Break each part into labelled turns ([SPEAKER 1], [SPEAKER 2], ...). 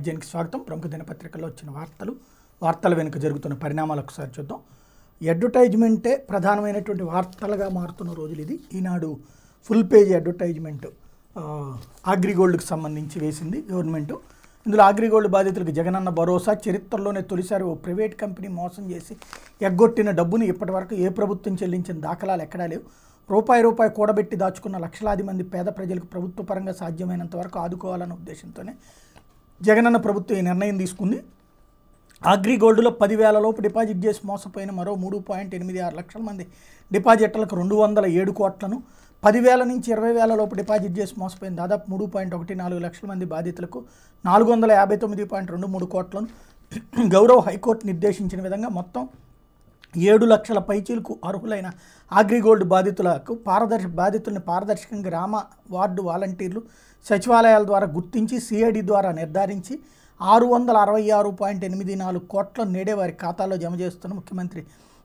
[SPEAKER 1] మ్యాగజైన్కి స్వాగతం ప్రముఖ దినపత్రికల్లో వచ్చిన వార్తలు వార్తల వెనుక జరుగుతున్న పరిణామాలు ఒకసారి చూద్దాం అడ్వర్టైజ్మెంటే ప్రధానమైనటువంటి వార్తలుగా మారుతున్న రోజులు ఇది ఈనాడు ఫుల్ పేజ్ అడ్వర్టైజ్మెంట్ ఆగ్రిగోల్డ్కి సంబంధించి వేసింది గవర్నమెంట్ ఇందులో ఆగ్రిగోల్డ్ బాధితులకు జగనన్న భరోసా చరిత్రలోనే తొలిసారి ఓ ప్రైవేట్ కంపెనీ మోసం చేసి ఎగ్గొట్టిన డబ్బును ఇప్పటివరకు ఏ ప్రభుత్వం చెల్లించిన దాఖలాలు ఎక్కడా లేవు రూపాయి రూపాయి కూడబెట్టి దాచుకున్న లక్షలాది మంది పేద ప్రజలకు ప్రభుత్వ పరంగా సాధ్యమైనంత వరకు ఆదుకోవాలన్న ఉద్దేశంతోనే జగనన్న ప్రభుత్వం ఈ నిర్ణయం తీసుకుంది అగ్రిగోల్డ్లో పదివేల లోపు డిపాజిట్ చేసి మోసపోయిన మరో మూడు పాయింట్ ఎనిమిది ఆరు లక్షల మంది డిపాజిటర్లకు రెండు వందల ఏడు కోట్లను పదివేల నుంచి ఇరవై వేల లోపు డిపాజిట్ చేసి మోసపోయిన దాదాపు మూడు పాయింట్ ఒకటి నాలుగు లక్షల మంది బాధితులకు నాలుగు వందల యాభై తొమ్మిది పాయింట్ రెండు మూడు కోట్లను గౌరవ్ హైకోర్టు నిర్దేశించిన విధంగా మొత్తం ఏడు లక్షల పైచీలకు అర్హులైన అగ్రిగోల్డ్ బాధితులకు పారదర్శ బాధితుల్ని పారదర్శకంగా గ్రామ వార్డు వాలంటీర్లు సచివాలయాల ద్వారా గుర్తించి సిఐడి ద్వారా నిర్ధారించి ఆరు వందల అరవై ఆరు పాయింట్ ఎనిమిది నాలుగు కోట్ల నేడే వారి ఖాతాలో జమ చేస్తున్న ముఖ్యమంత్రి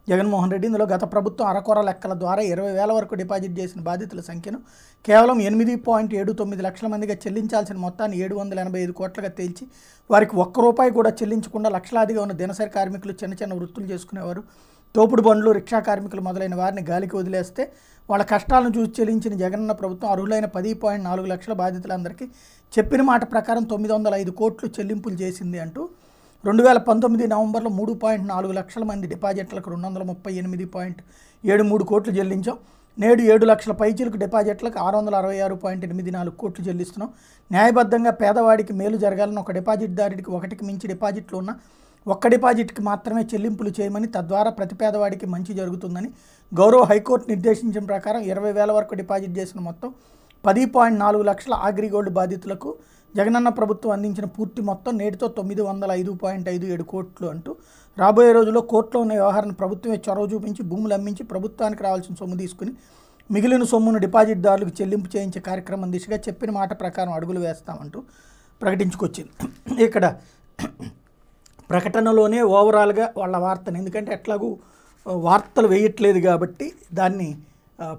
[SPEAKER 1] జగన్మోహన్ రెడ్డి ఇందులో గత ప్రభుత్వం అరకొర లెక్కల ద్వారా ఇరవై వేల వరకు డిపాజిట్ చేసిన బాధితుల సంఖ్యను కేవలం ఎనిమిది పాయింట్ ఏడు తొమ్మిది లక్షల మందిగా చెల్లించాల్సిన మొత్తాన్ని ఏడు వందల ఎనభై ఐదు కోట్లుగా తేల్చి వారికి ఒక్క రూపాయి కూడా చెల్లించకుండా లక్షలాదిగా ఉన్న దినసరి కార్మికులు చిన్న చిన్న వృత్తులు చేసుకునేవారు తోపుడు బండ్లు రిక్షా కార్మికులు మొదలైన వారిని గాలికి వదిలేస్తే వాళ్ళ కష్టాలను చూసి చెల్లించిన జగనన్న ప్రభుత్వం అర్హులైన పది పాయింట్ నాలుగు లక్షల బాధితులందరికీ చెప్పిన మాట ప్రకారం తొమ్మిది వందల ఐదు కోట్లు చెల్లింపులు చేసింది అంటూ రెండు వేల పంతొమ్మిది నవంబర్లో మూడు పాయింట్ నాలుగు లక్షల మంది డిపాజిట్లకు రెండు వందల ముప్పై ఎనిమిది పాయింట్ ఏడు మూడు కోట్లు చెల్లించాం నేడు ఏడు లక్షల పైచీలకు డిపాజిట్లకు ఆరు వందల అరవై ఆరు పాయింట్ ఎనిమిది నాలుగు కోట్లు చెల్లిస్తున్నాం న్యాయబద్ధంగా పేదవాడికి మేలు జరగాలని ఒక డిపాజిట్దారుడికి ఒకటికి మించి డిపాజిట్లు ఉన్న ఒక్క డిపాజిట్కి మాత్రమే చెల్లింపులు చేయమని తద్వారా ప్రతి పేదవాడికి మంచి జరుగుతుందని గౌరవ హైకోర్టు నిర్దేశించిన ప్రకారం ఇరవై వేల వరకు డిపాజిట్ చేసిన మొత్తం పది పాయింట్ నాలుగు లక్షల ఆగ్రిగోల్డ్ బాధితులకు జగనన్న ప్రభుత్వం అందించిన పూర్తి మొత్తం నేటితో తొమ్మిది వందల ఐదు పాయింట్ ఐదు ఏడు కోట్లు అంటూ రాబోయే రోజుల్లో కోర్టులో ఉన్న వ్యవహారాన్ని ప్రభుత్వమే చొరవ చూపించి భూములు అమ్మించి ప్రభుత్వానికి రావాల్సిన సొమ్ము తీసుకుని మిగిలిన సొమ్మును డిపాజిట్దారులకు చెల్లింపు చేయించే కార్యక్రమం దిశగా చెప్పిన మాట ప్రకారం అడుగులు వేస్తామంటూ ప్రకటించుకొచ్చింది ఇక్కడ ప్రకటనలోనే ఓవరాల్గా వాళ్ళ వార్తను ఎందుకంటే ఎట్లాగూ వార్తలు వేయట్లేదు కాబట్టి దాన్ని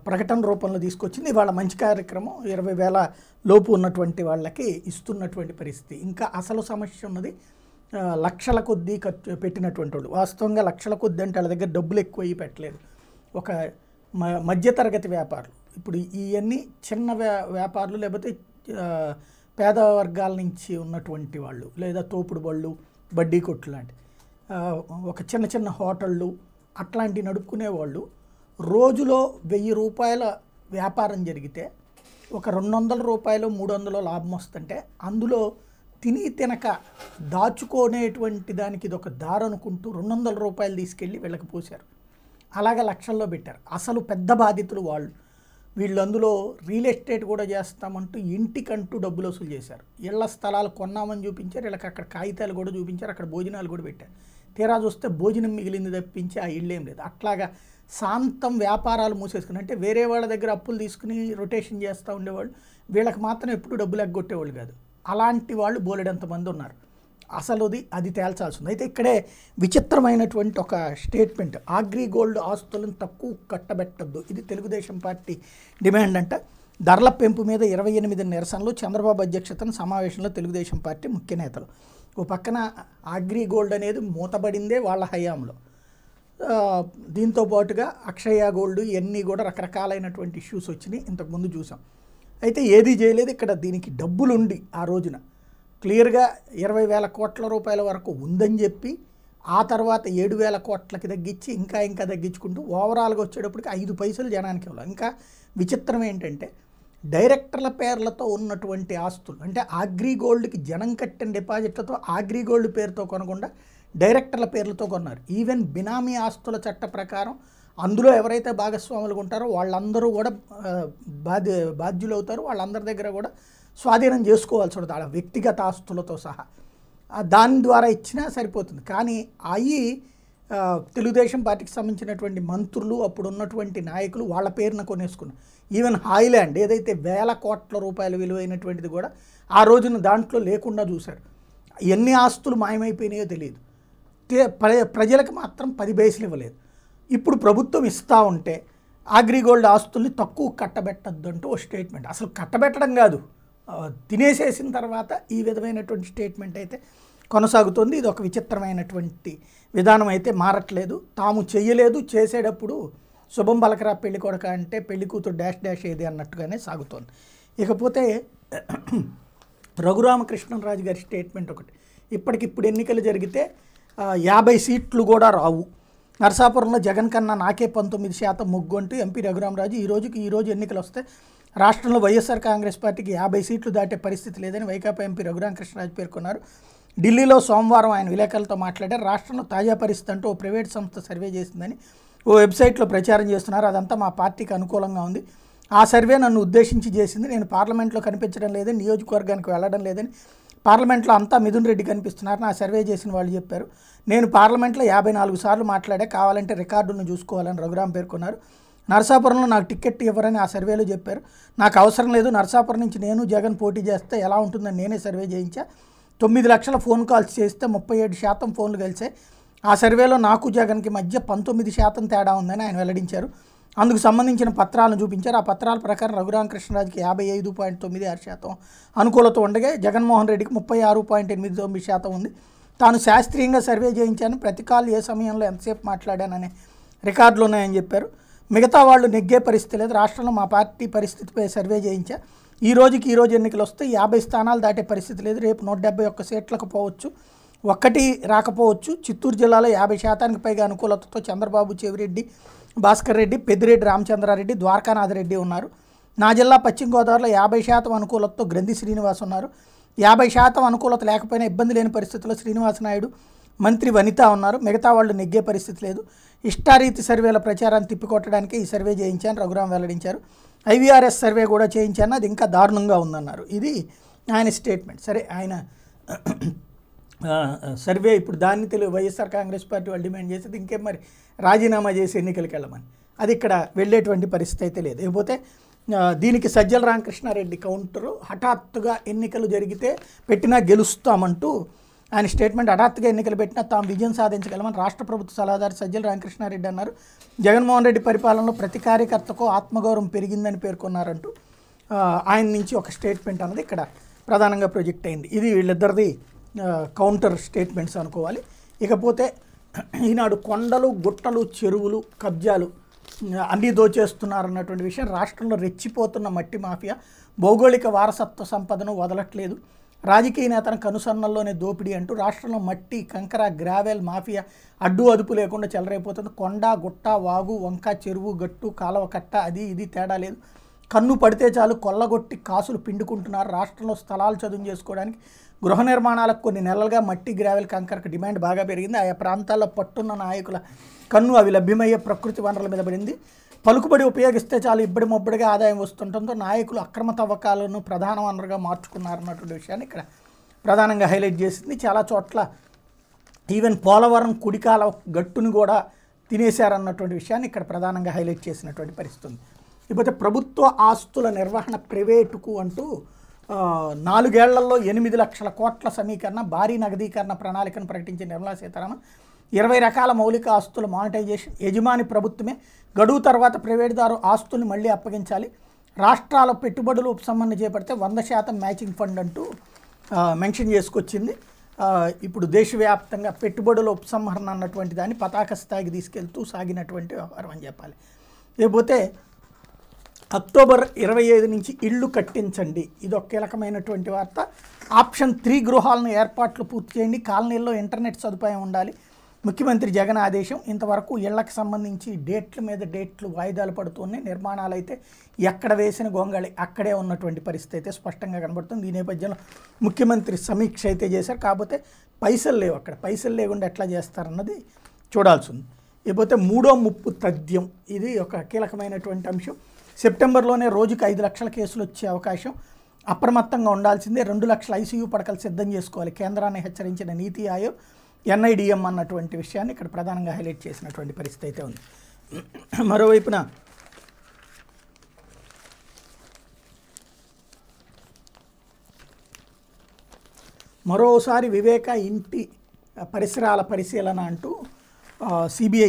[SPEAKER 1] ప్రకటన రూపంలో తీసుకొచ్చింది వాళ్ళ మంచి కార్యక్రమం ఇరవై వేల లోపు ఉన్నటువంటి వాళ్ళకి ఇస్తున్నటువంటి పరిస్థితి ఇంకా అసలు సమస్య ఉన్నది లక్షల కొద్దీ ఖర్చు పెట్టినటువంటి వాళ్ళు వాస్తవంగా లక్షల కొద్దీ అంటే వాళ్ళ దగ్గర డబ్బులు ఎక్కువ పెట్టలేదు ఒక మ మధ్యతరగతి వ్యాపారులు ఇప్పుడు ఇవన్నీ చిన్న వ్యా వ్యాపారులు లేకపోతే పేద వర్గాల నుంచి ఉన్నటువంటి వాళ్ళు లేదా తోపుడు వాళ్ళు బడ్డీ కొట్టు లాంటి ఒక చిన్న చిన్న హోటళ్ళు అట్లాంటివి నడుపుకునేవాళ్ళు రోజులో వెయ్యి రూపాయల వ్యాపారం జరిగితే ఒక రెండు వందల రూపాయలు మూడు వందలు లాభం వస్తుంటే అందులో తిని తినక దాచుకునేటువంటి దానికి ఇది ఒక దారి అనుకుంటూ రెండు వందల రూపాయలు తీసుకెళ్ళి వీళ్ళకి పోశారు అలాగే లక్షల్లో పెట్టారు అసలు పెద్ద బాధితులు వాళ్ళు వీళ్ళు అందులో రియల్ ఎస్టేట్ కూడా చేస్తామంటూ ఇంటికంటూ డబ్బులు వసూలు చేశారు ఇళ్ల స్థలాలు కొన్నామని చూపించారు వీళ్ళకి అక్కడ కాగితాలు కూడా చూపించారు అక్కడ భోజనాలు కూడా పెట్టారు తీరా చూస్తే భోజనం మిగిలింది తప్పించి ఆ ఇళ్ళేం లేదు అట్లాగా శాంతం వ్యాపారాలు మూసేసుకుని అంటే వేరే వాళ్ళ దగ్గర అప్పులు తీసుకుని రొటేషన్ చేస్తూ ఉండేవాళ్ళు వీళ్ళకి మాత్రం ఎప్పుడు డబ్బులు ఎగ్గొట్టేవాళ్ళు కాదు అలాంటి వాళ్ళు బోలెడంతమంది ఉన్నారు అసలుది అది తేల్చాల్సి ఉంది అయితే ఇక్కడే విచిత్రమైనటువంటి ఒక స్టేట్మెంట్ ఆగ్రి గోల్డ్ ఆస్తులను తక్కువ కట్టబెట్టద్దు ఇది తెలుగుదేశం పార్టీ డిమాండ్ అంట ధరల పెంపు మీద ఇరవై ఎనిమిది నిరసనలు చంద్రబాబు అధ్యక్షతన సమావేశంలో తెలుగుదేశం పార్టీ ముఖ్య నేతలు ఓ పక్కన ఆగ్రి గోల్డ్ అనేది మూతబడిందే వాళ్ళ హయాంలో దీంతో పాటుగా అక్షయ గోల్డ్ ఇవన్నీ కూడా రకరకాలైనటువంటి ఇష్యూస్ వచ్చినాయి ఇంతకుముందు చూసాం అయితే ఏది చేయలేదు ఇక్కడ దీనికి డబ్బులుండి ఆ రోజున క్లియర్గా ఇరవై వేల కోట్ల రూపాయల వరకు ఉందని చెప్పి ఆ తర్వాత ఏడు వేల కోట్లకి తగ్గించి ఇంకా ఇంకా తగ్గించుకుంటూ ఓవరాల్గా వచ్చేటప్పటికి ఐదు పైసలు జనానికి ఇవ్వాలి ఇంకా విచిత్రం ఏంటంటే డైరెక్టర్ల పేర్లతో ఉన్నటువంటి ఆస్తులు అంటే ఆగ్రీ గోల్డ్కి జనం కట్టిన డిపాజిట్లతో ఆగ్రీ గోల్డ్ పేరుతో కొనకుండా డైరెక్టర్ల పేర్లతో కొన్నారు ఈవెన్ బినామీ ఆస్తుల చట్ట ప్రకారం అందులో ఎవరైతే భాగస్వాములుగా ఉంటారో వాళ్ళందరూ కూడా బాధ్య బాధ్యులు అవుతారు వాళ్ళందరి దగ్గర కూడా స్వాధీనం చేసుకోవాల్సి ఉంటుంది ఆ వ్యక్తిగత ఆస్తులతో సహా దాని ద్వారా ఇచ్చినా సరిపోతుంది కానీ అయి తెలుగుదేశం పార్టీకి సంబంధించినటువంటి మంత్రులు అప్పుడు ఉన్నటువంటి నాయకులు వాళ్ళ పేరున కొనేసుకున్నారు ఈవెన్ హాయిలాండ్ ఏదైతే వేల కోట్ల రూపాయలు విలువైనటువంటిది కూడా ఆ రోజున దాంట్లో లేకుండా చూశారు ఎన్ని ఆస్తులు మాయమైపోయినాయో తెలియదు ప్రజలకు మాత్రం పది బేసులు ఇవ్వలేదు ఇప్పుడు ప్రభుత్వం ఇస్తూ ఉంటే అగ్రిగోల్డ్ ఆస్తుల్ని తక్కువ కట్టబెట్టద్దు అంటూ ఓ స్టేట్మెంట్ అసలు కట్టబెట్టడం కాదు తినేసేసిన తర్వాత ఈ విధమైనటువంటి స్టేట్మెంట్ అయితే కొనసాగుతుంది ఇది ఒక విచిత్రమైనటువంటి విధానం అయితే మారట్లేదు తాము చేయలేదు చేసేటప్పుడు శుభం బలకరా పెళ్లి కొడక అంటే పెళ్లి కూతురు డాష్ డాష్ ఏది అన్నట్టుగానే సాగుతోంది ఇకపోతే రఘురామకృష్ణరాజు గారి స్టేట్మెంట్ ఒకటి ఇప్పటికిప్పుడు ఎన్నికలు జరిగితే యాభై సీట్లు కూడా రావు నర్సాపురంలో జగన్ కన్నా నాకే పంతొమ్మిది శాతం ముగ్గుంటూ ఎంపీ రఘురామరాజు ఈ రోజుకి ఈరోజు ఎన్నికలు వస్తే రాష్ట్రంలో వైఎస్ఆర్ కాంగ్రెస్ పార్టీకి యాభై సీట్లు దాటే పరిస్థితి లేదని వైకాపా ఎంపీ రఘురామకృష్ణరాజు పేర్కొన్నారు ఢిల్లీలో సోమవారం ఆయన విలేకరులతో మాట్లాడారు రాష్ట్రంలో తాజా పరిస్థితి అంటూ ఓ ప్రైవేట్ సంస్థ సర్వే చేసిందని ఓ వెబ్సైట్లో ప్రచారం చేస్తున్నారు అదంతా మా పార్టీకి అనుకూలంగా ఉంది ఆ సర్వే నన్ను ఉద్దేశించి చేసింది నేను పార్లమెంట్లో కనిపించడం లేదని నియోజకవర్గానికి వెళ్ళడం లేదని పార్లమెంట్లో అంతా మిథున్ రెడ్డి కనిపిస్తున్నారని ఆ సర్వే చేసిన వాళ్ళు చెప్పారు నేను పార్లమెంట్లో యాభై నాలుగు సార్లు మాట్లాడే కావాలంటే రికార్డులను చూసుకోవాలని రఘురామ్ పేర్కొన్నారు నర్సాపురంలో నాకు టికెట్ ఇవ్వరని ఆ సర్వేలో చెప్పారు నాకు అవసరం లేదు నర్సాపురం నుంచి నేను జగన్ పోటీ చేస్తే ఎలా ఉంటుందని నేనే సర్వే చేయించా తొమ్మిది లక్షల ఫోన్ కాల్స్ చేస్తే ముప్పై ఏడు శాతం ఫోన్లు కలిసాయి ఆ సర్వేలో నాకు జగన్కి మధ్య పంతొమ్మిది శాతం తేడా ఉందని ఆయన వెల్లడించారు అందుకు సంబంధించిన పత్రాలను చూపించారు ఆ పత్రాల ప్రకారం రఘురామకృష్ణరాజుకి యాభై ఐదు పాయింట్ తొమ్మిది ఆరు శాతం అనుకూలత ఉండగా జగన్మోహన్ రెడ్డికి ముప్పై ఆరు పాయింట్ ఎనిమిది తొమ్మిది శాతం ఉంది తాను శాస్త్రీయంగా సర్వే చేయించాను ప్రతి కాల్ ఏ సమయంలో ఎంతసేపు మాట్లాడాననే రికార్డులు ఉన్నాయని చెప్పారు మిగతా వాళ్ళు నెగ్గే పరిస్థితి లేదు రాష్ట్రంలో మా పార్టీ పరిస్థితిపై సర్వే చేయించా ఈ రోజుకి ఈరోజు ఎన్నికలు వస్తే యాభై స్థానాలు దాటే పరిస్థితి లేదు రేపు నూట డెబ్బై ఒక్క సీట్లకు పోవచ్చు ఒక్కటి రాకపోవచ్చు చిత్తూరు జిల్లాలో యాభై శాతానికి పైగా అనుకూలతతో చంద్రబాబు చెవిరెడ్డి భాస్కర్ రెడ్డి పెద్దిరెడ్డి రామచంద్రారెడ్డి ద్వారకానాథరెడ్డి ఉన్నారు నా జిల్లా పశ్చిమ గోదావరిలో యాభై శాతం అనుకూలతతో గ్రంథి శ్రీనివాస్ ఉన్నారు యాభై శాతం అనుకూలత లేకపోయినా ఇబ్బంది లేని పరిస్థితుల్లో శ్రీనివాస నాయుడు మంత్రి వనిత ఉన్నారు మిగతా వాళ్ళు నెగ్గే పరిస్థితి లేదు ఇష్టారీతి సర్వేల ప్రచారాన్ని తిప్పికొట్టడానికి ఈ సర్వే చేయించాను రఘురాం వెల్లడించారు ఐవీఆర్ఎస్ సర్వే కూడా చేయించాను అది ఇంకా దారుణంగా ఉందన్నారు ఇది ఆయన స్టేట్మెంట్ సరే ఆయన సర్వే ఇప్పుడు దాన్ని తెలు వైఎస్ఆర్ కాంగ్రెస్ పార్టీ వాళ్ళు డిమాండ్ చేసేది ఇంకేం మరి రాజీనామా చేసి ఎన్నికలకు వెళ్ళమని అది ఇక్కడ వెళ్ళేటువంటి పరిస్థితి అయితే లేదు లేకపోతే దీనికి సజ్జల రామకృష్ణారెడ్డి కౌంటరు హఠాత్తుగా ఎన్నికలు జరిగితే పెట్టినా గెలుస్తామంటూ ఆయన స్టేట్మెంట్ హఠాత్తుగా ఎన్నికలు పెట్టినా తాము విజయం సాధించగలమని రాష్ట్ర ప్రభుత్వ సలహాదారు సజ్జల రామకృష్ణారెడ్డి అన్నారు జగన్మోహన్ రెడ్డి పరిపాలనలో ప్రతి కార్యకర్తకు ఆత్మగౌరవం పెరిగిందని పేర్కొన్నారంటూ ఆయన నుంచి ఒక స్టేట్మెంట్ అన్నది ఇక్కడ ప్రధానంగా ప్రొజెక్ట్ అయింది ఇది వీళ్ళిద్దరిది కౌంటర్ స్టేట్మెంట్స్ అనుకోవాలి ఇకపోతే ఈనాడు కొండలు గుట్టలు చెరువులు కబ్జాలు అన్నీ దోచేస్తున్నారన్నటువంటి విషయం రాష్ట్రంలో రెచ్చిపోతున్న మట్టి మాఫియా భౌగోళిక వారసత్వ సంపదను వదలట్లేదు రాజకీయ నేతను కనుసన్నల్లోనే దోపిడీ అంటూ రాష్ట్రంలో మట్టి కంకర గ్రావెల్ మాఫియా అడ్డు అదుపు లేకుండా చెలరైపోతుంది కొండ గుట్ట వాగు వంక చెరువు గట్టు కాలవ కట్ట అది ఇది తేడా లేదు కన్ను పడితే చాలు కొల్లగొట్టి కాసులు పిండుకుంటున్నారు రాష్ట్రంలో స్థలాలు చదువు చేసుకోవడానికి గృహ నిర్మాణాలకు కొన్ని నెలలుగా మట్టి గ్రావెల్ కంకరకు డిమాండ్ బాగా పెరిగింది ఆయా ప్రాంతాల్లో పట్టున్న నాయకుల కన్ను అవి లభ్యమయ్యే ప్రకృతి వనరుల మీద పడింది పలుకుబడి ఉపయోగిస్తే చాలు ఇబ్బడి మొబ్బడిగా ఆదాయం వస్తుంటుందో నాయకులు అక్రమ తవ్వకాలను ప్రధాన వనరుగా మార్చుకున్నారన్నటువంటి విషయాన్ని ఇక్కడ ప్రధానంగా హైలైట్ చేసింది చాలా చోట్ల ఈవెన్ పోలవరం కుడికాల గట్టును కూడా తినేశారన్నటువంటి విషయాన్ని ఇక్కడ ప్రధానంగా హైలైట్ చేసినటువంటి పరిస్థితి ఉంది ఇకపోతే ప్రభుత్వ ఆస్తుల నిర్వహణ ప్రైవేటుకు అంటూ నాలుగేళ్లలో ఎనిమిది లక్షల కోట్ల సమీకరణ భారీ నగదీకరణ ప్రణాళికను ప్రకటించిన నిర్మలా సీతారామన్ ఇరవై రకాల మౌలిక ఆస్తుల మానిటైజేషన్ యజమాని ప్రభుత్వమే గడువు తర్వాత ప్రైవేటుదారు ఆస్తుల్ని మళ్ళీ అప్పగించాలి రాష్ట్రాల పెట్టుబడులు ఉపసంహరణ చేపడితే వంద శాతం మ్యాచింగ్ ఫండ్ అంటూ మెన్షన్ చేసుకొచ్చింది ఇప్పుడు దేశవ్యాప్తంగా పెట్టుబడుల ఉపసంహరణ అన్నటువంటి దాన్ని పతాక స్థాయికి తీసుకెళ్తూ సాగినటువంటి వ్యవహారం అని చెప్పాలి లేకపోతే అక్టోబర్ ఇరవై ఐదు నుంచి ఇళ్ళు కట్టించండి ఇది ఒక కీలకమైనటువంటి వార్త ఆప్షన్ త్రీ గృహాలను ఏర్పాట్లు పూర్తి చేయండి కాలనీల్లో ఇంటర్నెట్ సదుపాయం ఉండాలి ముఖ్యమంత్రి జగన్ ఆదేశం ఇంతవరకు ఇళ్లకు సంబంధించి డేట్ల మీద డేట్లు వాయిదాలు పడుతూనే నిర్మాణాలు అయితే ఎక్కడ వేసిన గొంగళి అక్కడే ఉన్నటువంటి పరిస్థితి అయితే స్పష్టంగా కనబడుతుంది ఈ నేపథ్యంలో ముఖ్యమంత్రి సమీక్ష అయితే చేశారు కాకపోతే పైసలు లేవు అక్కడ పైసలు లేకుండా ఎట్లా చేస్తారన్నది చూడాల్సి ఉంది ఇకపోతే మూడో ముప్పు తథ్యం ఇది ఒక కీలకమైనటువంటి అంశం సెప్టెంబర్లోనే రోజుకు ఐదు లక్షల కేసులు వచ్చే అవకాశం అప్రమత్తంగా ఉండాల్సిందే రెండు లక్షల ఐసీయూ పడకలు సిద్ధం చేసుకోవాలి కేంద్రాన్ని హెచ్చరించిన నీతి ఆయోగ్ ఎన్ఐడిఎం అన్నటువంటి విషయాన్ని ఇక్కడ ప్రధానంగా హైలైట్ చేసినటువంటి పరిస్థితి అయితే ఉంది మరోవైపున మరోసారి వివేక ఇంటి పరిసరాల పరిశీలన అంటూ సిబిఐ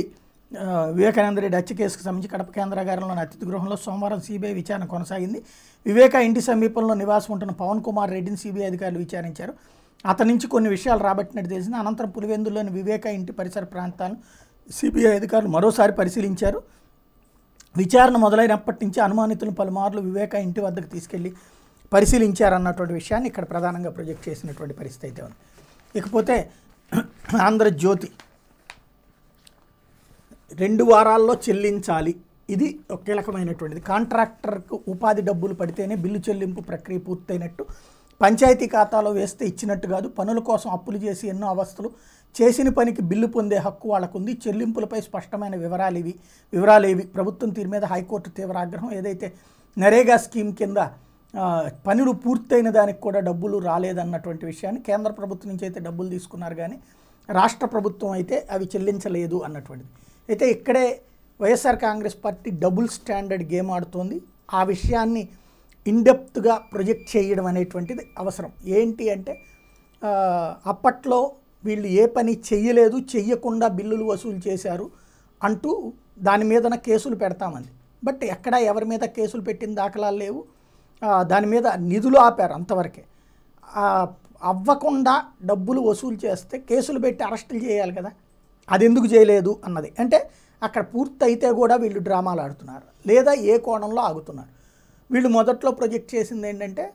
[SPEAKER 1] వివేకానంద రెడ్డి హత్య కేసుకు సంబంధించి కడప కేంద్రాగారంలోని అతిథి గృహంలో సోమవారం సిబిఐ విచారణ కొనసాగింది వివేక ఇంటి సమీపంలో నివాసం ఉంటున్న పవన్ కుమార్ రెడ్డిని సిబిఐ అధికారులు విచారించారు అతని నుంచి కొన్ని విషయాలు రాబట్టినట్టు తెలిసింది అనంతరం పులివెందులోని వివేక ఇంటి పరిసర ప్రాంతాలను సిబిఐ అధికారులు మరోసారి పరిశీలించారు విచారణ మొదలైనప్పటి నుంచి అనుమానితులను పలుమార్లు వివేక ఇంటి వద్దకు తీసుకెళ్లి పరిశీలించారన్నటువంటి విషయాన్ని ఇక్కడ ప్రధానంగా ప్రొజెక్ట్ చేసినటువంటి పరిస్థితి అయితే ఉంది ఇకపోతే ఆంధ్రజ్యోతి రెండు వారాల్లో చెల్లించాలి ఇది ఒక కీలకమైనటువంటిది కాంట్రాక్టర్కు ఉపాధి డబ్బులు పడితేనే బిల్లు చెల్లింపు ప్రక్రియ పూర్తయినట్టు పంచాయతీ ఖాతాలో వేస్తే ఇచ్చినట్టు కాదు పనుల కోసం అప్పులు చేసి ఎన్నో అవస్థలు చేసిన పనికి బిల్లు పొందే హక్కు వాళ్ళకుంది చెల్లింపులపై స్పష్టమైన వివరాలు ఇవి వివరాలు ఏవి ప్రభుత్వం తీరు మీద హైకోర్టు తీవ్ర ఆగ్రహం ఏదైతే నరేగా స్కీమ్ కింద పనులు పూర్తయిన దానికి కూడా డబ్బులు రాలేదన్నటువంటి విషయాన్ని కేంద్ర ప్రభుత్వం నుంచి అయితే డబ్బులు తీసుకున్నారు కానీ రాష్ట్ర ప్రభుత్వం అయితే అవి చెల్లించలేదు అన్నటువంటిది అయితే ఇక్కడే YSR Congress party double standard game ఆడుతోంది ఆ విషయాన్ని ఇన్డెప్త్గా ప్రొజెక్ట్ చేయడం అనేటువంటిది అవసరం ఏంటి అంటే అప్పట్లో వీళ్ళు ఏ పని చెయ్యలేదు చెయ్యకుండా బిల్లులు వసూలు చేశారు అంటూ దాని మీదన కేసులు పెడతామని బట్ ఎక్కడ ఎవరి మీద కేసులు పెట్టిన దాఖలాలు లేవు దాని మీద నిధులు ఆపారు అంతవరకే అవ్వకుండా డబ్బులు వసూలు చేస్తే కేసులు పెట్టి అరెస్టులు చేయాలి కదా అది ఎందుకు చేయలేదు అన్నది అంటే అక్కడ పూర్తయితే కూడా వీళ్ళు డ్రామాలు ఆడుతున్నారు లేదా ఏ కోణంలో ఆగుతున్నారు వీళ్ళు మొదట్లో ప్రొజెక్ట్ చేసింది ఏంటంటే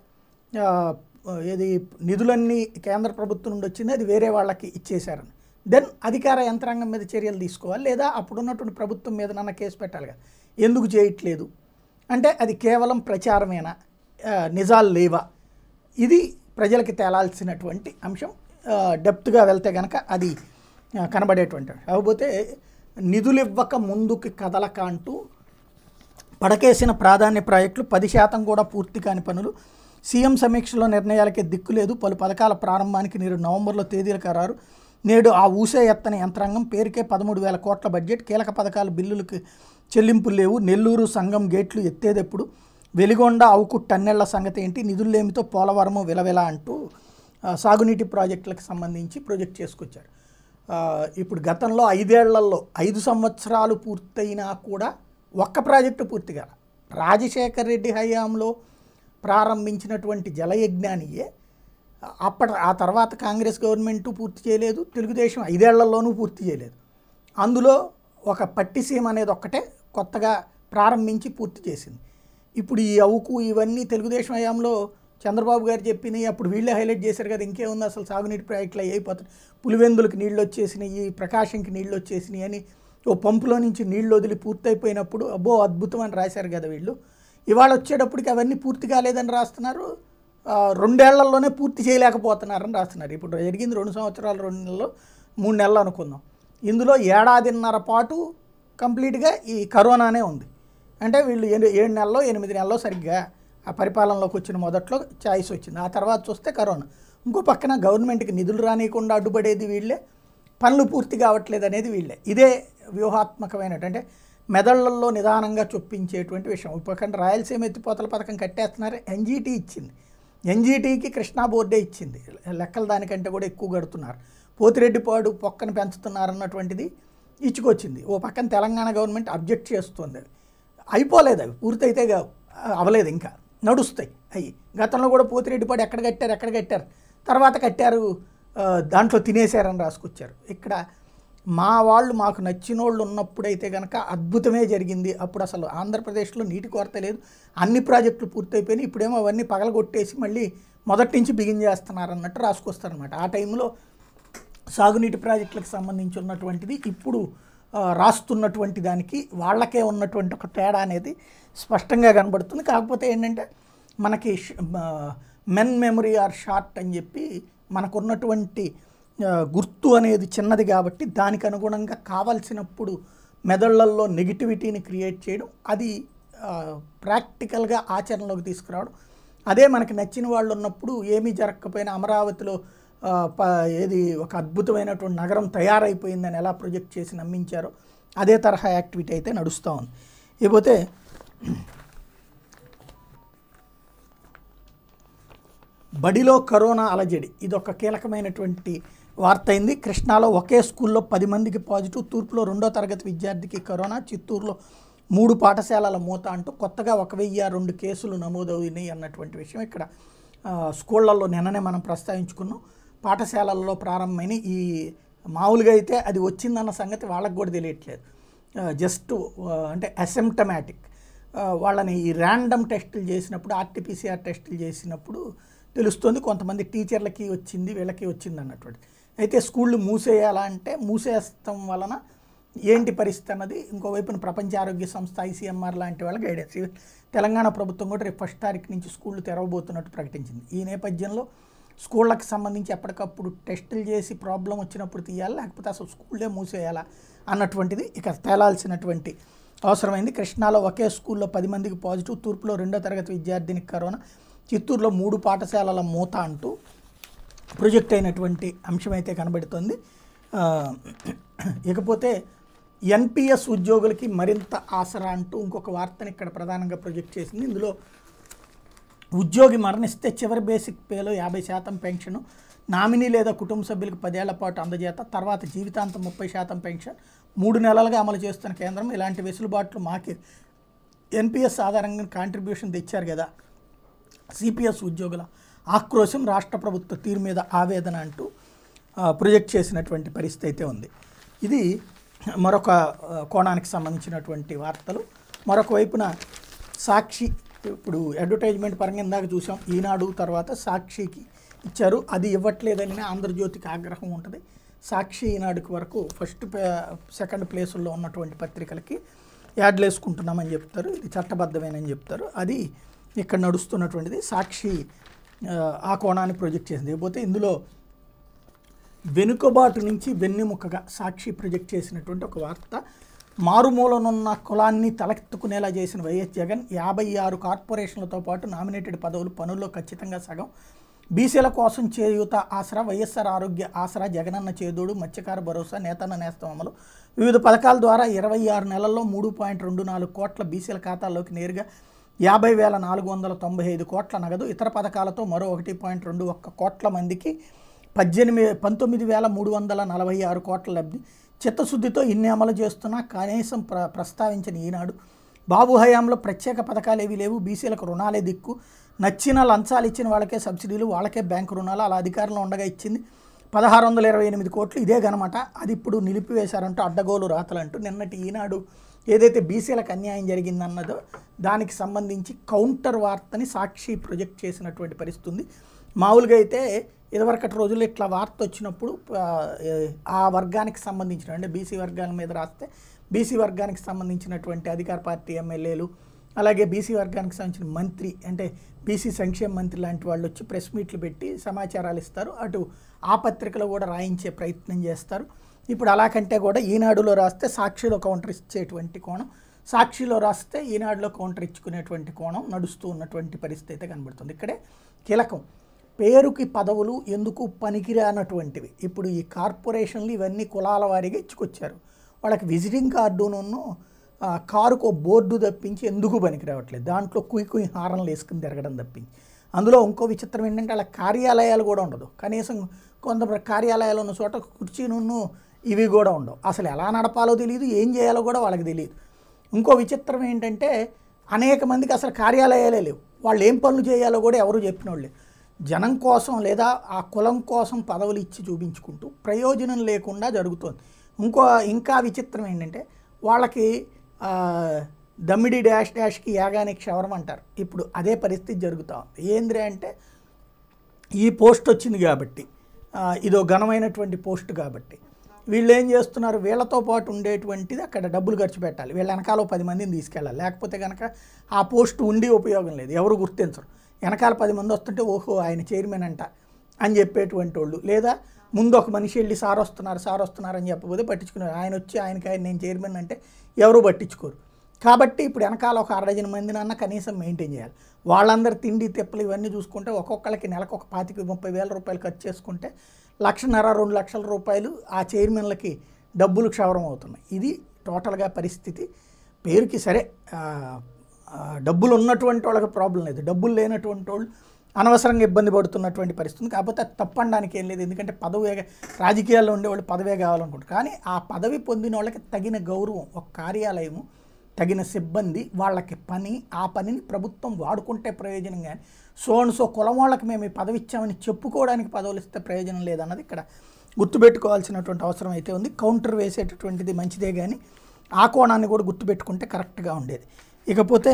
[SPEAKER 1] ఏది నిధులన్నీ కేంద్ర ప్రభుత్వం నుండి వచ్చింది అది వేరే వాళ్ళకి ఇచ్చేశారని దెన్ అధికార యంత్రాంగం మీద చర్యలు తీసుకోవాలి లేదా అప్పుడున్నటువంటి ప్రభుత్వం మీద నన్న కేసు పెట్టాలి కదా ఎందుకు చేయట్లేదు అంటే అది కేవలం ప్రచారమేనా నిజాలు లేవా ఇది ప్రజలకి తేలాల్సినటువంటి అంశం డెప్త్గా వెళ్తే కనుక అది కనబడేటువంటి కాకపోతే నిధులు ఇవ్వక ముందుకి కదలక అంటూ పడకేసిన ప్రాధాన్య ప్రాజెక్టులు పది శాతం కూడా పూర్తి కాని పనులు సీఎం సమీక్షలో నిర్ణయాలకే దిక్కు లేదు పలు పథకాల ప్రారంభానికి నేడు నవంబర్లో తేదీల ఖరారు నేడు ఆ ఊసే ఎత్తన యంత్రాంగం పేరుకే పదమూడు వేల కోట్ల బడ్జెట్ కీలక పథకాల బిల్లులకు చెల్లింపులు లేవు నెల్లూరు సంఘం గేట్లు ఎత్తేదెప్పుడు వెలిగొండ అవుకు టన్నెళ్ల సంగతి ఏంటి నిధుల్లేమితో పోలవరము విలవెల అంటూ సాగునీటి ప్రాజెక్టులకు సంబంధించి ప్రొజెక్ట్ చేసుకొచ్చారు ఇప్పుడు గతంలో ఐదేళ్లలో ఐదు సంవత్సరాలు పూర్తయినా కూడా ఒక్క ప్రాజెక్టు పూర్తిగా రాజశేఖర్ రెడ్డి హయాంలో ప్రారంభించినటువంటి జలయజ్ఞానియే అప్పటి ఆ తర్వాత కాంగ్రెస్ గవర్నమెంట్ పూర్తి చేయలేదు తెలుగుదేశం ఐదేళ్లలోనూ పూర్తి చేయలేదు అందులో ఒక పట్టిసీమ అనేది ఒక్కటే కొత్తగా ప్రారంభించి పూర్తి చేసింది ఇప్పుడు ఈ అవుకు ఇవన్నీ తెలుగుదేశం హయాంలో చంద్రబాబు గారు చెప్పినవి అప్పుడు వీళ్ళే హైలైట్ చేశారు కదా ఇంకేముంది అసలు సాగునీటి ప్రాజెక్టులు అయిపోతాయి పులివెందులకు నీళ్ళు వచ్చేసినాయి ప్రకాశంకి నీళ్ళు వచ్చేసినాయి అని ఓ పంపులో నుంచి నీళ్ళు వదిలి పూర్తయిపోయినప్పుడు అబ్బో అద్భుతం అని రాశారు కదా వీళ్ళు ఇవాళ వచ్చేటప్పటికి అవన్నీ పూర్తి కాలేదని రాస్తున్నారు రెండేళ్లలోనే పూర్తి చేయలేకపోతున్నారని రాస్తున్నారు ఇప్పుడు జరిగింది రెండు సంవత్సరాలు రెండు నెలలు మూడు నెలలు అనుకుందాం ఇందులో ఏడాదిన్నర పాటు కంప్లీట్గా ఈ కరోనానే ఉంది అంటే వీళ్ళు ఏడు నెలలో ఎనిమిది నెలలో సరిగ్గా ఆ పరిపాలనలోకి వచ్చిన మొదట్లో ఛాయిస్ వచ్చింది ఆ తర్వాత చూస్తే కరోనా ఇంకో పక్కన గవర్నమెంట్కి నిధులు రానియకుండా అడ్డుపడేది వీళ్ళే పనులు పూర్తి కావట్లేదు అనేది వీళ్ళే ఇదే వ్యూహాత్మకమైనటువంటి అంటే మెదళ్లలో నిదానంగా చొప్పించేటువంటి విషయం ఇప్పుడు రాయలసీమ ఎత్తిపోతల పథకం కట్టేస్తున్నారు ఎన్జీటీ ఇచ్చింది ఎన్జీటీకి కృష్ణా బోర్డే ఇచ్చింది లెక్కలు దానికంటే కూడా ఎక్కువ కడుతున్నారు పోతిరెడ్డిపాడు పొక్కను పెంచుతున్నారన్నటువంటిది ఇచ్చుకొచ్చింది ఓ పక్కన తెలంగాణ గవర్నమెంట్ అబ్జెక్ట్ చేస్తుంది అయిపోలేదు అవి పూర్తయితే అవలేదు ఇంకా నడుస్తాయి అవి గతంలో కూడా పోతిరెడ్డిపాడు ఎక్కడ కట్టారు ఎక్కడ కట్టారు తర్వాత కట్టారు దాంట్లో తినేశారని రాసుకొచ్చారు ఇక్కడ మా వాళ్ళు మాకు నచ్చినోళ్ళు ఉన్నప్పుడైతే కనుక అద్భుతమే జరిగింది అప్పుడు అసలు ఆంధ్రప్రదేశ్లో నీటి కొరత లేదు అన్ని ప్రాజెక్టులు పూర్తయిపోయినాయి ఇప్పుడేమో అవన్నీ పగలగొట్టేసి మళ్ళీ మొదటి నుంచి బిగిన్ చేస్తున్నారు అన్నట్టు రాసుకొస్తారనమాట ఆ టైంలో సాగునీటి ప్రాజెక్టులకు సంబంధించి ఉన్నటువంటిది ఇప్పుడు రాస్తున్నటువంటి దానికి వాళ్ళకే ఉన్నటువంటి ఒక తేడా అనేది స్పష్టంగా కనబడుతుంది కాకపోతే ఏంటంటే మనకి మెన్ మెమరీ ఆర్ షార్ట్ అని చెప్పి మనకున్నటువంటి గుర్తు అనేది చిన్నది కాబట్టి దానికి అనుగుణంగా కావలసినప్పుడు మెదళ్ళల్లో నెగిటివిటీని క్రియేట్ చేయడం అది ప్రాక్టికల్గా ఆచరణలోకి తీసుకురావడం అదే మనకి నచ్చిన వాళ్ళు ఉన్నప్పుడు ఏమీ జరగకపోయినా అమరావతిలో ఏది ఒక అద్భుతమైనటువంటి నగరం తయారైపోయిందని ఎలా ప్రొజెక్ట్ చేసి నమ్మించారో అదే తరహా యాక్టివిటీ అయితే నడుస్తూ ఉంది ఇకపోతే బడిలో కరోనా అలజడి ఇదొక కీలకమైనటువంటి వార్త అయింది కృష్ణాలో ఒకే స్కూల్లో పది మందికి పాజిటివ్ తూర్పులో రెండో తరగతి విద్యార్థికి కరోనా చిత్తూరులో మూడు పాఠశాలల మూత అంటూ కొత్తగా ఒక వెయ్యి రెండు కేసులు నమోదవునాయి అన్నటువంటి విషయం ఇక్కడ స్కూళ్లలో నిన్ననే మనం ప్రస్తావించుకున్నాం పాఠశాలల్లో ప్రారంభమైన ఈ మామూలుగా అయితే అది వచ్చిందన్న సంగతి వాళ్ళకు కూడా తెలియట్లేదు జస్ట్ అంటే అసెంప్టమాటిక్ వాళ్ళని ఈ ర్యాండమ్ టెస్టులు చేసినప్పుడు ఆర్టీపీసీఆర్ టెస్టులు చేసినప్పుడు తెలుస్తుంది కొంతమంది టీచర్లకి వచ్చింది వీళ్ళకి వచ్చింది అన్నటువంటి అయితే స్కూళ్ళు మూసేయాలా అంటే మూసేస్తాం వలన ఏంటి పరిస్థితి అన్నది ఇంకోవైపున ప్రపంచ ఆరోగ్య సంస్థ ఐసీఎంఆర్ లాంటి వాళ్ళ గైడెన్స్ తెలంగాణ ప్రభుత్వం కూడా రేపు ఫస్ట్ తారీఖు నుంచి స్కూళ్ళు తెరవబోతున్నట్టు ప్రకటించింది ఈ నేపథ్యంలో స్కూళ్ళకి సంబంధించి ఎప్పటికప్పుడు టెస్టులు చేసి ప్రాబ్లం వచ్చినప్పుడు తీయాలి లేకపోతే అసలు స్కూళ్ళే మూసేయాలా అన్నటువంటిది ఇక తేలాల్సినటువంటి అవసరమైంది కృష్ణాలో ఒకే స్కూల్లో పది మందికి పాజిటివ్ తూర్పులో రెండో తరగతి విద్యార్థినికి కరోనా చిత్తూరులో మూడు పాఠశాలల మూత అంటూ ప్రొజెక్ట్ అయినటువంటి అంశం అయితే కనబడుతుంది ఇకపోతే ఎన్పిఎస్ ఉద్యోగులకి మరింత ఆసరా అంటూ ఇంకొక వార్తను ఇక్కడ ప్రధానంగా ప్రొజెక్ట్ చేసింది ఇందులో ఉద్యోగి మరణిస్తే చివరి బేసిక్ పేలో యాభై శాతం పెన్షను నామినీ లేదా కుటుంబ సభ్యులకు పదేళ్ల పాటు అందజేత తర్వాత జీవితాంతం ముప్పై శాతం పెన్షన్ మూడు నెలలుగా అమలు చేస్తున్న కేంద్రం ఇలాంటి వెసులుబాట్లు మాకి ఎన్పిఎస్ ఆధారంగా కాంట్రిబ్యూషన్ తెచ్చారు కదా సిపిఎస్ ఉద్యోగుల ఆక్రోశం రాష్ట్ర ప్రభుత్వ తీరు మీద ఆవేదన అంటూ ప్రొజెక్ట్ చేసినటువంటి పరిస్థితి అయితే ఉంది ఇది మరొక కోణానికి సంబంధించినటువంటి వార్తలు మరొక వైపున సాక్షి ఇప్పుడు అడ్వర్టైజ్మెంట్ పరంగా ఇందాక చూసాం ఈనాడు తర్వాత సాక్షికి ఇచ్చారు అది ఇవ్వట్లేదని ఆంధ్రజ్యోతికి ఆగ్రహం ఉంటుంది సాక్షి ఈనాడుకి వరకు ఫస్ట్ సెకండ్ ప్లేసుల్లో ఉన్నటువంటి పత్రికలకి యాడ్లు వేసుకుంటున్నామని చెప్తారు ఇది చట్టబద్ధమేనని చెప్తారు అది ఇక్కడ నడుస్తున్నటువంటిది సాక్షి ఆ కోణాన్ని ప్రొజెక్ట్ చేసింది లేకపోతే ఇందులో వెనుకబాటు నుంచి వెన్నెముకగా సాక్షి ప్రొజెక్ట్ చేసినటువంటి ఒక వార్త మారుమూలనున్న కులాన్ని తలెత్తుకునేలా చేసిన వైఎస్ జగన్ యాభై ఆరు కార్పొరేషన్లతో పాటు నామినేటెడ్ పదవులు పనుల్లో ఖచ్చితంగా సగం బీసీల కోసం చేయూత ఆసరా వైఎస్ఆర్ ఆరోగ్య ఆసరా జగనన్న చేదోడు మత్స్యకార భరోసా నేతన్న నేస్తం అమలు వివిధ పథకాల ద్వారా ఇరవై ఆరు నెలల్లో మూడు పాయింట్ రెండు నాలుగు కోట్ల బీసీల ఖాతాల్లోకి నేరుగా యాభై వేల నాలుగు వందల తొంభై ఐదు కోట్ల నగదు ఇతర పథకాలతో మరో ఒకటి పాయింట్ రెండు ఒక్క కోట్ల మందికి పద్దెనిమిది పంతొమ్మిది వేల మూడు వందల నలభై ఆరు కోట్ల లబ్ధి చిత్తశుద్ధితో ఇన్ని అమలు చేస్తున్నా కనీసం ప్ర ప్రస్తావించిన ఈనాడు బాబు హయాంలో ప్రత్యేక పథకాలు ఏవి లేవు బీసీలకు రుణాలే దిక్కు నచ్చిన లంచాలు ఇచ్చిన వాళ్ళకే సబ్సిడీలు వాళ్ళకే బ్యాంకు రుణాలు అలా అధికారంలో ఉండగా ఇచ్చింది పదహారు వందల ఇరవై ఎనిమిది కోట్లు ఇదే కనమాట అది ఇప్పుడు నిలిపివేశారంటూ అడ్డగోలు రాతలంటూ నిన్నటి ఈనాడు ఏదైతే బీసీలకు అన్యాయం జరిగిందన్నదో దానికి సంబంధించి కౌంటర్ వార్తని సాక్షి ప్రొజెక్ట్ చేసినటువంటి పరిస్థితి ఉంది మామూలుగా అయితే ఇదివరకటి రోజుల్లో ఇట్లా వార్త వచ్చినప్పుడు ఆ వర్గానికి సంబంధించిన అంటే బీసీ వర్గాల మీద రాస్తే బీసీ వర్గానికి సంబంధించినటువంటి అధికార పార్టీ ఎమ్మెల్యేలు అలాగే బీసీ వర్గానికి సంబంధించిన మంత్రి అంటే బీసీ సంక్షేమ మంత్రి లాంటి వాళ్ళు వచ్చి ప్రెస్ మీట్లు పెట్టి సమాచారాలు ఇస్తారు అటు ఆ పత్రికలో కూడా రాయించే ప్రయత్నం చేస్తారు ఇప్పుడు అలా కంటే కూడా ఈనాడులో రాస్తే సాక్షిలో కౌంటర్ ఇచ్చేటువంటి కోణం సాక్షిలో రాస్తే ఈనాడులో కౌంటర్ ఇచ్చుకునేటువంటి కోణం నడుస్తూ ఉన్నటువంటి పరిస్థితి అయితే కనబడుతుంది ఇక్కడే కీలకం పేరుకి పదవులు ఎందుకు పనికిరానటువంటివి ఇప్పుడు ఈ కార్పొరేషన్లు ఇవన్నీ కులాల వారీగా ఇచ్చుకొచ్చారు వాళ్ళకి విజిటింగ్ కార్డును కారుకు బోర్డు తప్పించి ఎందుకు పనికి రావట్లేదు దాంట్లో కుయి కుయి హారం వేసుకుని తిరగడం తప్పించి అందులో ఇంకో విచిత్రం ఏంటంటే వాళ్ళ కార్యాలయాలు కూడా ఉండదు కనీసం కొంత కార్యాలయాలు ఉన్న చోట కుర్చీను ఇవి కూడా ఉండవు అసలు ఎలా నడపాలో తెలియదు ఏం చేయాలో కూడా వాళ్ళకి తెలియదు ఇంకో విచిత్రం ఏంటంటే అనేక మందికి అసలు కార్యాలయాలే లేవు వాళ్ళు ఏం పనులు చేయాలో కూడా ఎవరు చెప్పినోళ్ళు జనం కోసం లేదా ఆ కులం కోసం పదవులు ఇచ్చి చూపించుకుంటూ ప్రయోజనం లేకుండా జరుగుతుంది ఇంకో ఇంకా విచిత్రం ఏంటంటే వాళ్ళకి దమ్మిడి డాష్ డాష్కి యాగానికి క్షవరం అంటారు ఇప్పుడు అదే పరిస్థితి జరుగుతూ ఉంది అంటే ఈ పోస్ట్ వచ్చింది కాబట్టి ఇదో ఘనమైనటువంటి పోస్ట్ కాబట్టి వీళ్ళు ఏం చేస్తున్నారు వీళ్ళతో పాటు ఉండేటువంటిది అక్కడ డబ్బులు ఖర్చు పెట్టాలి వీళ్ళ వెనకాల పది మందిని తీసుకెళ్ళాలి లేకపోతే కనుక ఆ పోస్ట్ ఉండి ఉపయోగం లేదు ఎవరు గుర్తించరు వెనకాల పది మంది వస్తుంటే ఓహో ఆయన చైర్మన్ అంట అని చెప్పేటువంటి వాళ్ళు లేదా ముందు ఒక మనిషి వెళ్ళి సార్ వస్తున్నారు సార్ వస్తున్నారు అని చెప్పబోతే పట్టించుకున్నారు ఆయన వచ్చి ఆయనకి ఆయన నేను చైర్మన్ అంటే ఎవరు పట్టించుకోరు కాబట్టి ఇప్పుడు వెనకాల ఒక అరడజన మందినన్నా కనీసం మెయింటైన్ చేయాలి వాళ్ళందరి తిండి తెప్పలు ఇవన్నీ చూసుకుంటే ఒక్కొక్కరికి నెలకు ఒక పాతిక ముప్పై వేల రూపాయలు ఖర్చు చేసుకుంటే లక్షన్నర రెండు లక్షల రూపాయలు ఆ చైర్మన్లకి డబ్బులు క్షవరం అవుతున్నాయి ఇది టోటల్గా పరిస్థితి పేరుకి సరే డబ్బులు ఉన్నటువంటి వాళ్ళకి ప్రాబ్లం లేదు డబ్బులు లేనటువంటి వాళ్ళు అనవసరంగా ఇబ్బంది పడుతున్నటువంటి పరిస్థితి కాకపోతే తప్పడానికి ఏం లేదు ఎందుకంటే పదవే రాజకీయాల్లో ఉండేవాళ్ళు పదవే కావాలనుకుంటారు కానీ ఆ పదవి పొందిన వాళ్ళకి తగిన గౌరవం ఒక కార్యాలయము తగిన సిబ్బంది వాళ్ళకి పని ఆ పనిని ప్రభుత్వం వాడుకుంటే ప్రయోజనం కానీ సో అండ్ సో కులం వాళ్ళకి మేము ఈ పదవి ఇచ్చామని చెప్పుకోవడానికి పదవులు ఇస్తే ప్రయోజనం లేదన్నది ఇక్కడ గుర్తుపెట్టుకోవాల్సినటువంటి అవసరం అయితే ఉంది కౌంటర్ వేసేటటువంటిది మంచిదే కానీ ఆ కోణాన్ని కూడా గుర్తుపెట్టుకుంటే కరెక్ట్గా ఉండేది ఇకపోతే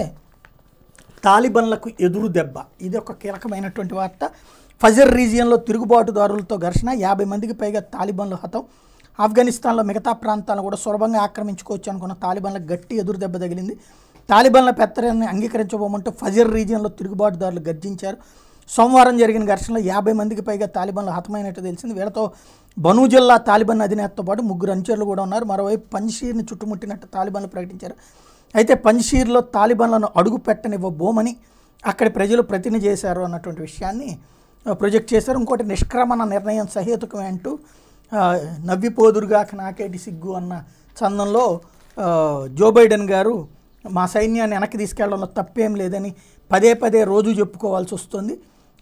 [SPEAKER 1] తాలిబన్లకు ఎదురు దెబ్బ ఇది ఒక కీలకమైనటువంటి వార్త ఫజర్ రీజియన్లో తిరుగుబాటుదారులతో ఘర్షణ యాభై మందికి పైగా తాలిబన్లు హతం ఆఫ్ఘనిస్తాన్లో మిగతా ప్రాంతాలను కూడా సులభంగా ఆక్రమించుకోవచ్చు అనుకున్న తాలిబాన్ల గట్టి ఎదురు దెబ్బ తగిలింది తాలిబాన్ల పెత్తరాన్ని అంగీకరించబోమంటూ ఫజర్ రీజియన్లో తిరుగుబాటుదారులు గర్జించారు సోమవారం జరిగిన ఘర్షణలో యాభై మందికి పైగా తాలిబాన్లు హతమైనట్టు తెలిసింది వీళ్ళతో బను జిల్లా తాలిబాన్ అధినేతతో పాటు ముగ్గురు అనుచరులు కూడా ఉన్నారు మరోవైపు పంజీర్ని చుట్టుముట్టినట్టు తాలిబాన్లు ప్రకటించారు అయితే పంజీర్లో తాలిబాన్లను అడుగు పెట్టనివ్వబోమని అక్కడి ప్రజలు ప్రతిని చేశారు అన్నటువంటి విషయాన్ని ప్రొజెక్ట్ చేశారు ఇంకోటి నిష్క్రమణ నిర్ణయం సహేతుకమే అంటూ నవ్విపోదురుగాక నాకేటి సిగ్గు అన్న చందంలో జో బైడెన్ గారు మా సైన్యాన్ని వెనక్కి తీసుకెళ్లడంలో తప్పేం లేదని పదే పదే రోజు చెప్పుకోవాల్సి వస్తుంది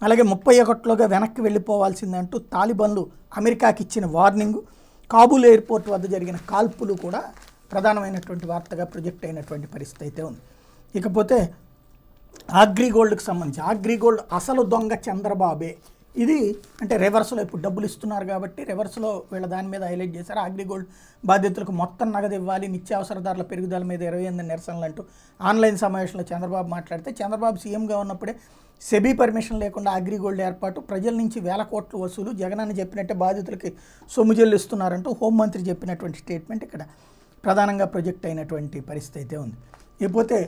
[SPEAKER 1] అలాగే ముప్పై ఒకటిలోగా వెనక్కి వెళ్ళిపోవాల్సిందంటూ తాలిబన్లు అమెరికాకి ఇచ్చిన వార్నింగు కాబూల్ ఎయిర్పోర్ట్ వద్ద జరిగిన కాల్పులు కూడా ప్రధానమైనటువంటి వార్తగా ప్రొజెక్ట్ అయినటువంటి పరిస్థితి అయితే ఉంది ఇకపోతే ఆగ్రిగోల్డ్కి సంబంధించి ఆగ్రిగోల్డ్ అసలు దొంగ చంద్రబాబే ఇది అంటే రివర్స్లో ఇప్పుడు డబ్బులు ఇస్తున్నారు కాబట్టి రివర్స్లో వీళ్ళ దాని మీద హైలైట్ చేశారు అగ్రిగోల్డ్ బాధ్యతలకు మొత్తం నగదు ఇవ్వాలి నిత్యావసర ధరల పెరుగుదల మీద ఇరవై ఎనిమిది నిరసనలు అంటూ ఆన్లైన్ సమావేశంలో చంద్రబాబు మాట్లాడితే చంద్రబాబు సీఎంగా ఉన్నప్పుడే సెబీ పర్మిషన్ లేకుండా అగ్రిగోల్డ్ ఏర్పాటు ప్రజల నుంచి వేల కోట్లు వసూలు జగన్ అని చెప్పినట్టే బాధితులకి సొమ్ము చెల్లిస్తున్నారంటూ హోంమంత్రి చెప్పినటువంటి స్టేట్మెంట్ ఇక్కడ ప్రధానంగా ప్రొజెక్ట్ అయినటువంటి పరిస్థితి అయితే ఉంది ఇకపోతే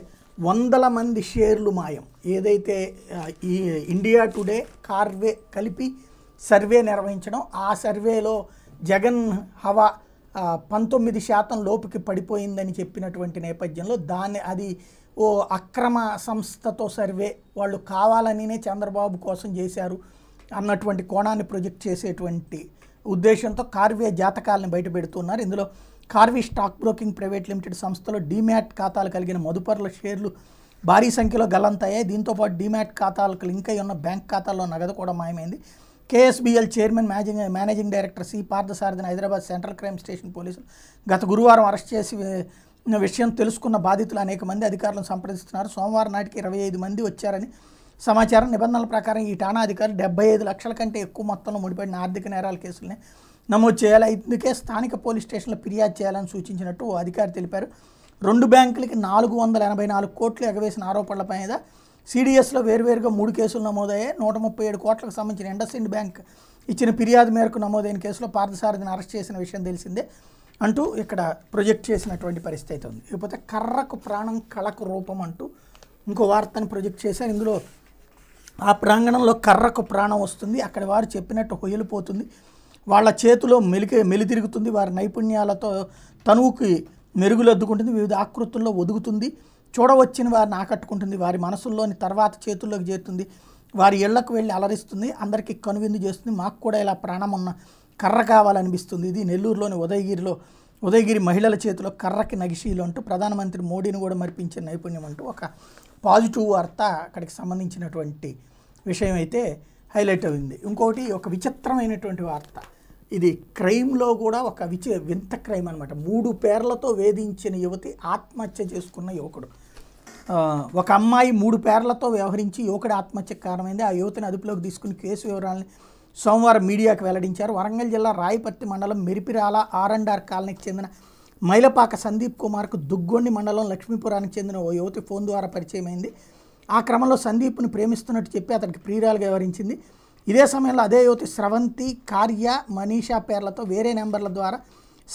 [SPEAKER 1] వందల మంది షేర్లు మాయం ఏదైతే ఈ ఇండియా టుడే కార్వే కలిపి సర్వే నిర్వహించడం ఆ సర్వేలో జగన్ హవా పంతొమ్మిది శాతం లోపుకి పడిపోయిందని చెప్పినటువంటి నేపథ్యంలో దాన్ని అది ఓ అక్రమ సంస్థతో సర్వే వాళ్ళు కావాలనినే చంద్రబాబు కోసం చేశారు అన్నటువంటి కోణాన్ని ప్రొజెక్ట్ చేసేటువంటి ఉద్దేశంతో కార్వే జాతకాలను బయటపెడుతున్నారు ఇందులో Karvy stock broking private limited సంస్థలో డీమ్యాట్ ఖాతాలు కలిగిన మదుపరుల షేర్లు భారీ సంఖ్యలో గల్లంతయ్యాయి దీంతోపాటు డీమ్యాట్ ఖాతాలకు లింక్ అయి ఉన్న బ్యాంక్ ఖాతాల్లో నగదు కూడా మాయమైంది KSBL chairman managing managing director C పార్థసారథిని హైదరాబాద్ సెంట్రల్ క్రైమ్ స్టేషన్ పోలీసులు గత గురువారం అరెస్ట్ చేసి విషయం తెలుసుకున్న బాధితులు అనేక మంది అధికారులను సంప్రదిస్తున్నారు సోమవారం నాటికి ఇరవై ఐదు మంది వచ్చారని సమాచారం నిబంధనల ప్రకారం ఈ ఠాణా అధికారులు డెబ్బై ఐదు లక్షల కంటే ఎక్కువ మొత్తంలో ముడిపడిన ఆర్థిక నేరాల కేసుల్ని నమోదు చేయాలి ఇందుకే స్థానిక పోలీస్ స్టేషన్లో ఫిర్యాదు చేయాలని సూచించినట్టు అధికారి తెలిపారు రెండు బ్యాంకులకి నాలుగు వందల ఎనభై నాలుగు కోట్లు ఎగవేసిన ఆరోపణల మీద సిడిఎస్లో వేర్వేరుగా మూడు కేసులు నమోదయ్యాయి నూట ముప్పై ఏడు కోట్లకు సంబంధించిన ఇండస్ఇండ్ బ్యాంక్ ఇచ్చిన ఫిర్యాదు మేరకు నమోదైన కేసులో పార్థసారథిని అరెస్ట్ చేసిన విషయం తెలిసిందే అంటూ ఇక్కడ ప్రొజెక్ట్ చేసినటువంటి పరిస్థితి అయితే ఉంది లేకపోతే కర్రకు ప్రాణం కళకు రూపం అంటూ ఇంకో వార్తను ప్రొజెక్ట్ చేశారు ఇందులో ఆ ప్రాంగణంలో కర్రకు ప్రాణం వస్తుంది అక్కడ వారు చెప్పినట్టు హొయ్యలు పోతుంది వాళ్ళ చేతిలో మెలికే మెలితిరుగుతుంది వారి నైపుణ్యాలతో తనువుకి మెరుగులొద్దుకుంటుంది వివిధ ఆకృతుల్లో ఒదుగుతుంది చూడవచ్చిన వారిని ఆకట్టుకుంటుంది వారి మనసుల్లోని తర్వాత చేతుల్లోకి చేరుతుంది వారి ఇళ్లకు వెళ్ళి అలరిస్తుంది అందరికీ కనువిందు చేస్తుంది మాకు కూడా ఇలా ప్రాణం ఉన్న కర్ర కావాలనిపిస్తుంది ఇది నెల్లూరులోని ఉదయగిరిలో ఉదయగిరి మహిళల చేతిలో కర్రకి నగిశీలు అంటూ ప్రధానమంత్రి మోడీని కూడా మరిపించే నైపుణ్యం అంటూ ఒక పాజిటివ్ వార్త అక్కడికి సంబంధించినటువంటి విషయం అయితే హైలైట్ అయింది ఇంకోటి ఒక విచిత్రమైనటువంటి వార్త ఇది క్రైమ్లో కూడా ఒక విచి వింత క్రైమ్ అనమాట మూడు పేర్లతో వేధించిన యువతి ఆత్మహత్య చేసుకున్న యువకుడు ఒక అమ్మాయి మూడు పేర్లతో వ్యవహరించి యువకుడి ఆత్మహత్యకు కారణమైంది ఆ యువతిని అదుపులోకి తీసుకుని కేసు వివరాలని సోమవారం మీడియాకు వెల్లడించారు వరంగల్ జిల్లా రాయపత్తి మండలం మెరిపిరాల ఆర్ అండ్ ఆర్ కాలనీకి చెందిన మైలపాక సందీప్ కుమార్కు దుగ్గొండి మండలం లక్ష్మీపురానికి చెందిన ఓ యువతి ఫోన్ ద్వారా పరిచయమైంది ఆ క్రమంలో సందీప్ను ప్రేమిస్తున్నట్టు చెప్పి అతనికి ప్రియురాలుగా వివరించింది ఇదే సమయంలో అదే యువతి స్రవంతి కార్య మనీషా పేర్లతో వేరే నెంబర్ల ద్వారా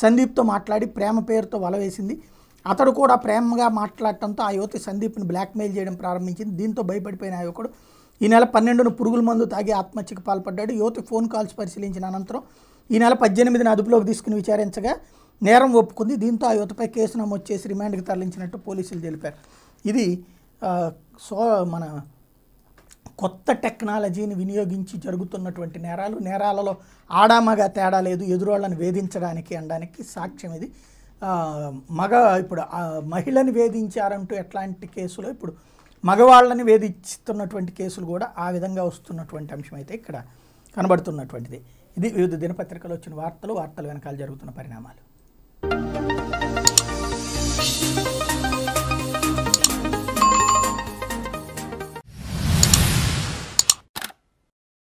[SPEAKER 1] సందీప్తో మాట్లాడి ప్రేమ పేరుతో వలవేసింది అతడు కూడా ప్రేమగా మాట్లాడటంతో ఆ యువతి సందీప్ని బ్లాక్మెయిల్ చేయడం ప్రారంభించింది దీంతో భయపడిపోయిన ఆ యువకుడు ఈ నెల పన్నెండును పురుగుల మందు తాగి ఆత్మహత్యకు పాల్పడ్డాడు యువతి ఫోన్ కాల్స్ పరిశీలించిన అనంతరం ఈ నెల పద్దెనిమిదిని అదుపులోకి తీసుకుని విచారించగా నేరం ఒప్పుకుంది దీంతో ఆ యువతపై కేసు నమోదు చేసి రిమాండ్కి తరలించినట్టు పోలీసులు తెలిపారు ఇది సో మన కొత్త టెక్నాలజీని వినియోగించి జరుగుతున్నటువంటి నేరాలు నేరాలలో ఆడామగా తేడా లేదు ఎదురోళ్ళని వేధించడానికి అనడానికి సాక్ష్యం ఇది మగ ఇప్పుడు మహిళని వేధించారంటూ ఎట్లాంటి కేసులో ఇప్పుడు మగవాళ్ళని వేధిస్తున్నటువంటి కేసులు కూడా ఆ విధంగా వస్తున్నటువంటి అంశం అయితే ఇక్కడ కనబడుతున్నటువంటిది ఇది వివిధ దినపత్రికలు వచ్చిన వార్తలు వార్తలు వెనకాల జరుగుతున్న పరిణామాలు